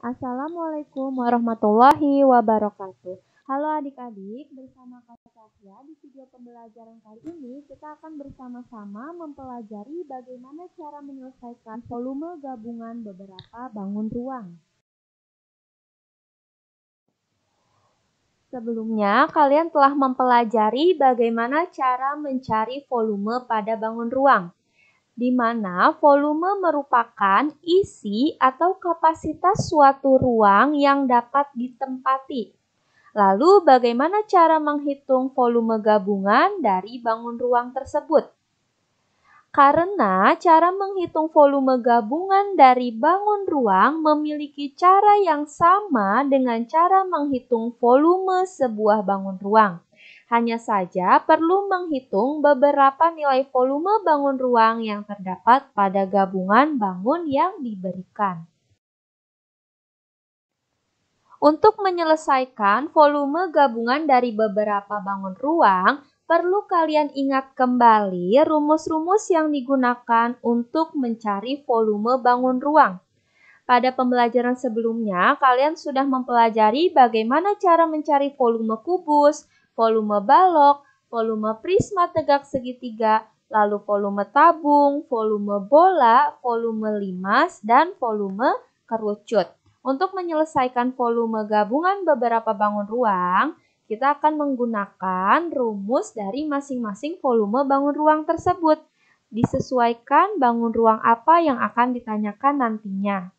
Assalamualaikum warahmatullahi wabarakatuh. Halo adik-adik, bersama Kak Sofia di video pembelajaran kali ini kita akan bersama-sama mempelajari bagaimana cara menyelesaikan volume gabungan beberapa bangun ruang. Sebelumnya, kalian telah mempelajari bagaimana cara mencari volume pada bangun ruang di mana volume merupakan isi atau kapasitas suatu ruang yang dapat ditempati. Lalu, bagaimana cara menghitung volume gabungan dari bangun ruang tersebut? Karena cara menghitung volume gabungan dari bangun ruang memiliki cara yang sama dengan cara menghitung volume sebuah bangun ruang. Hanya saja perlu menghitung beberapa nilai volume bangun ruang yang terdapat pada gabungan bangun yang diberikan. Untuk menyelesaikan volume gabungan dari beberapa bangun ruang, perlu kalian ingat kembali rumus-rumus yang digunakan untuk mencari volume bangun ruang. Pada pembelajaran sebelumnya, kalian sudah mempelajari bagaimana cara mencari volume kubus, volume balok, volume prisma tegak segitiga, lalu volume tabung, volume bola, volume limas, dan volume kerucut. Untuk menyelesaikan volume gabungan beberapa bangun ruang, kita akan menggunakan rumus dari masing-masing volume bangun ruang tersebut. Disesuaikan bangun ruang apa yang akan ditanyakan nantinya.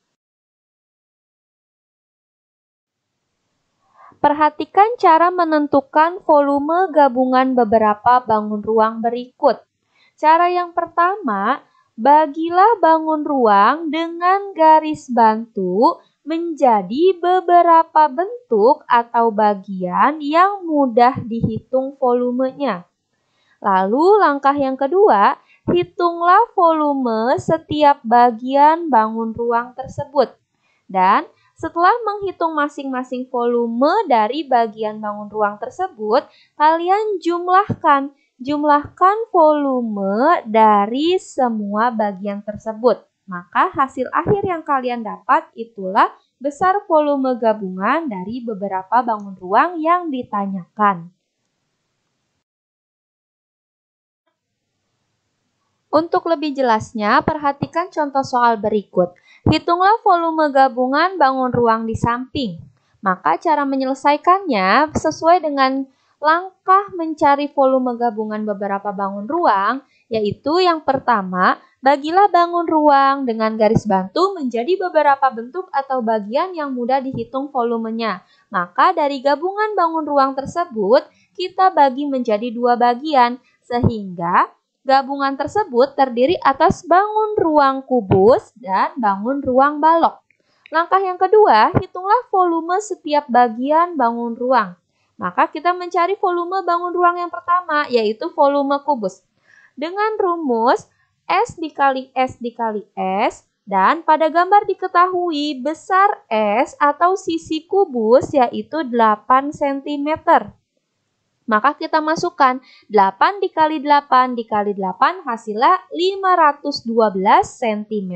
Perhatikan cara menentukan volume gabungan beberapa bangun ruang berikut. Cara yang pertama, bagilah bangun ruang dengan garis bantu menjadi beberapa bentuk atau bagian yang mudah dihitung volumenya. Lalu langkah yang kedua, hitunglah volume setiap bagian bangun ruang tersebut. Dan setelah menghitung masing-masing volume dari bagian bangun ruang tersebut, kalian jumlahkan. Jumlahkan volume dari semua bagian tersebut. Maka hasil akhir yang kalian dapat itulah besar volume gabungan dari beberapa bangun ruang yang ditanyakan. Untuk lebih jelasnya, perhatikan contoh soal berikut. Hitunglah volume gabungan bangun ruang di samping. Maka cara menyelesaikannya sesuai dengan langkah mencari volume gabungan beberapa bangun ruang, yaitu yang pertama, bagilah bangun ruang dengan garis bantu menjadi beberapa bentuk atau bagian yang mudah dihitung volumenya. Maka dari gabungan bangun ruang tersebut, kita bagi menjadi dua bagian, sehingga Gabungan tersebut terdiri atas bangun ruang kubus dan bangun ruang balok. Langkah yang kedua, hitunglah volume setiap bagian bangun ruang. Maka kita mencari volume bangun ruang yang pertama, yaitu volume kubus. Dengan rumus S dikali S dikali S, dan pada gambar diketahui besar S atau sisi kubus yaitu 8 cm maka kita masukkan 8 dikali 8 dikali 8 hasilnya 512 cm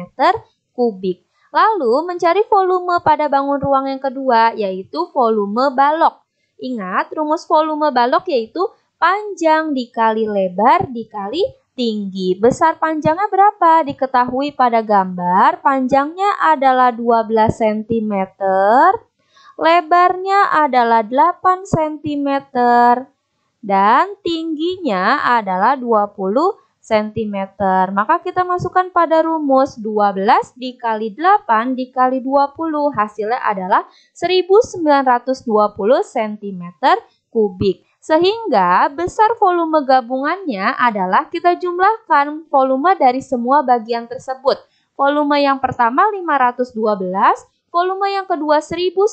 kubik. Lalu mencari volume pada bangun ruang yang kedua yaitu volume balok. Ingat rumus volume balok yaitu panjang dikali lebar dikali tinggi. Besar panjangnya berapa? Diketahui pada gambar, panjangnya adalah 12 cm, lebarnya adalah 8 cm, dan tingginya adalah 20 cm. Maka kita masukkan pada rumus 12 dikali 8 dikali 20. Hasilnya adalah 1920 cm kubik. Sehingga besar volume gabungannya adalah kita jumlahkan volume dari semua bagian tersebut. Volume yang pertama 512, volume yang kedua 1920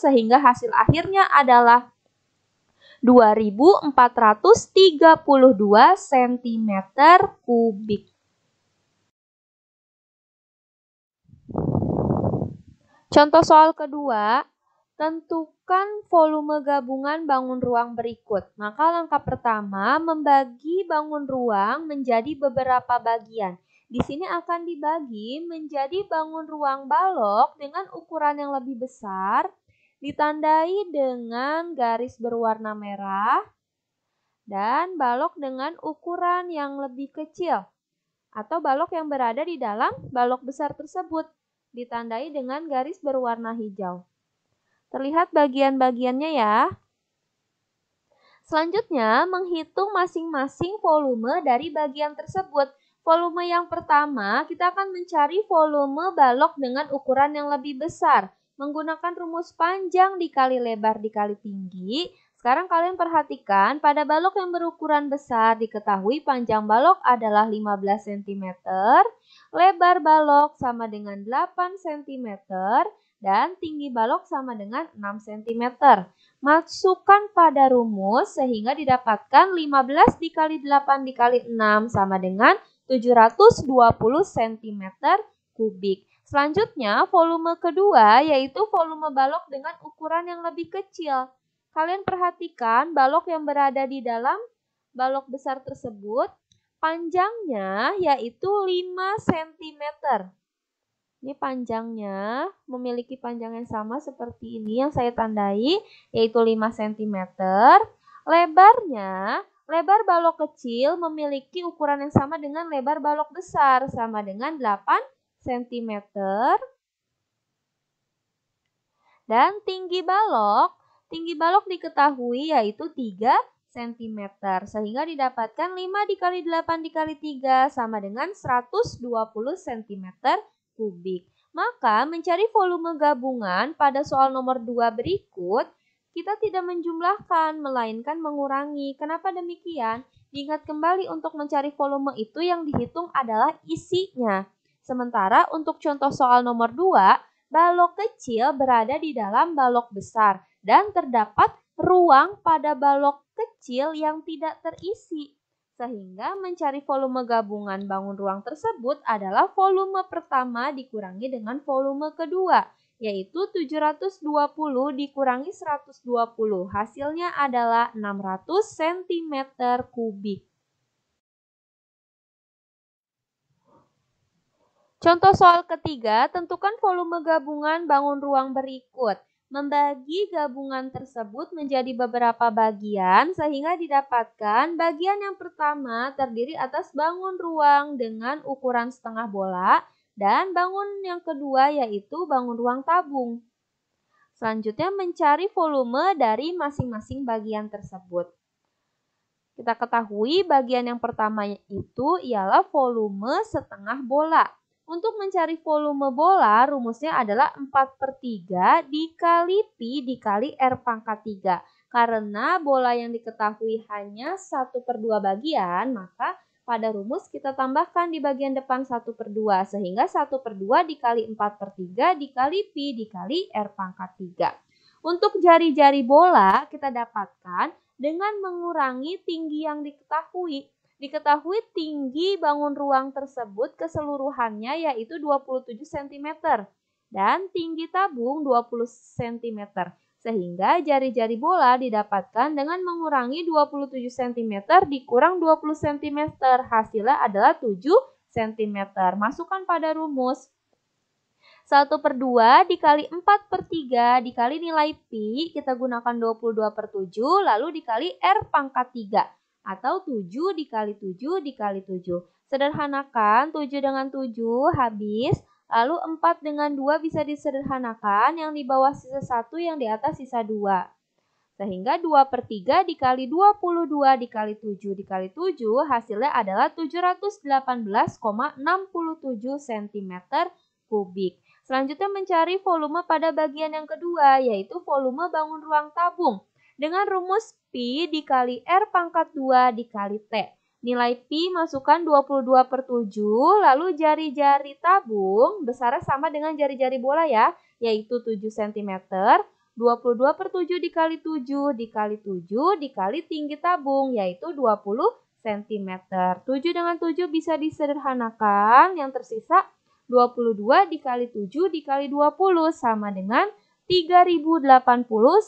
sehingga hasil akhirnya adalah 2432 cm kubik. Contoh soal kedua, tentukan volume gabungan bangun ruang berikut. Maka langkah pertama, membagi bangun ruang menjadi beberapa bagian. Di sini akan dibagi menjadi bangun ruang balok dengan ukuran yang lebih besar, ditandai dengan garis berwarna merah dan balok dengan ukuran yang lebih kecil atau balok yang berada di dalam balok besar tersebut ditandai dengan garis berwarna hijau. Terlihat bagian-bagiannya ya. Selanjutnya, menghitung masing-masing volume dari bagian tersebut. Volume yang pertama, kita akan mencari volume balok dengan ukuran yang lebih besar menggunakan rumus panjang dikali lebar dikali tinggi. Sekarang kalian perhatikan pada balok yang berukuran besar diketahui panjang balok adalah 15 cm, lebar balok sama dengan 8 cm, dan tinggi balok sama dengan 6 cm. Masukkan pada rumus sehingga didapatkan 15 dikali 8 dikali 6 sama dengan 720 cm kubik. Selanjutnya, volume kedua yaitu volume balok dengan ukuran yang lebih kecil. Kalian perhatikan balok yang berada di dalam balok besar tersebut, panjangnya yaitu 5 cm. Ini panjangnya memiliki panjang yang sama seperti ini yang saya tandai yaitu 5 cm. Lebarnya Lebar balok kecil memiliki ukuran yang sama dengan lebar balok besar sama dengan 8 cm cm dan tinggi balok, tinggi balok diketahui yaitu 3 cm sehingga didapatkan 5 dikali 8 dikali 3 sama dengan 120 cm kubik. Maka mencari volume gabungan pada soal nomor 2 berikut, kita tidak menjumlahkan, melainkan mengurangi. Kenapa demikian? ingat kembali untuk mencari volume itu yang dihitung adalah isinya. Sementara untuk contoh soal nomor 2, balok kecil berada di dalam balok besar dan terdapat ruang pada balok kecil yang tidak terisi. Sehingga mencari volume gabungan bangun ruang tersebut adalah volume pertama dikurangi dengan volume kedua, yaitu 720 dikurangi 120. Hasilnya adalah 600 cm kubik. Contoh soal ketiga, tentukan volume gabungan bangun ruang berikut. Membagi gabungan tersebut menjadi beberapa bagian sehingga didapatkan bagian yang pertama terdiri atas bangun ruang dengan ukuran setengah bola dan bangun yang kedua yaitu bangun ruang tabung. Selanjutnya mencari volume dari masing-masing bagian tersebut. Kita ketahui bagian yang pertama itu ialah volume setengah bola. Untuk mencari volume bola, rumusnya adalah 4 per 3 dikali Pi dikali R pangkat 3. Karena bola yang diketahui hanya 1 per 2 bagian, maka pada rumus kita tambahkan di bagian depan 1 per 2. Sehingga 1 per 2 dikali 4 per 3 dikali Pi dikali R pangkat 3. Untuk jari-jari bola kita dapatkan dengan mengurangi tinggi yang diketahui Diketahui tinggi bangun ruang tersebut keseluruhannya yaitu 27 cm dan tinggi tabung 20 cm. Sehingga jari-jari bola didapatkan dengan mengurangi 27 cm dikurang 20 cm. Hasilnya adalah 7 cm. Masukkan pada rumus 1 per 2 dikali 4 per 3 dikali nilai pi, kita gunakan 22 per 7, lalu dikali R pangkat 3 atau 7 dikali 7 dikali 7. Sederhanakan 7 dengan 7 habis, lalu 4 dengan 2 bisa disederhanakan, yang di bawah sisa 1 yang di atas sisa 2. Sehingga 2 per 3 dikali 22 dikali 7 dikali 7 hasilnya adalah 718,67 cm kubik. Selanjutnya mencari volume pada bagian yang kedua yaitu volume bangun ruang tabung dengan rumus Pi dikali R pangkat 2 dikali T. Nilai Pi masukkan 22 per 7, lalu jari-jari tabung besarnya sama dengan jari-jari bola ya, yaitu 7 cm. 22 per 7 dikali 7 dikali 7 dikali tinggi tabung yaitu 20 cm. 7 dengan 7 bisa disederhanakan, yang tersisa 22 dikali 7 dikali 20 sama dengan 3080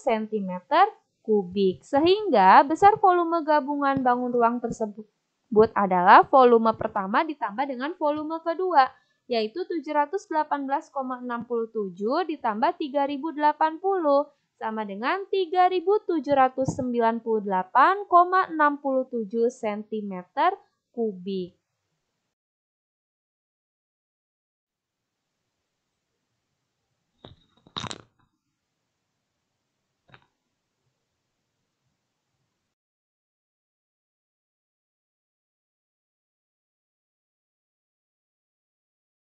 cm kubik, sehingga besar volume gabungan bangun ruang tersebut adalah volume pertama ditambah dengan volume kedua, yaitu 718,67 ditambah 3080 sama dengan 3798,67 cm kubik.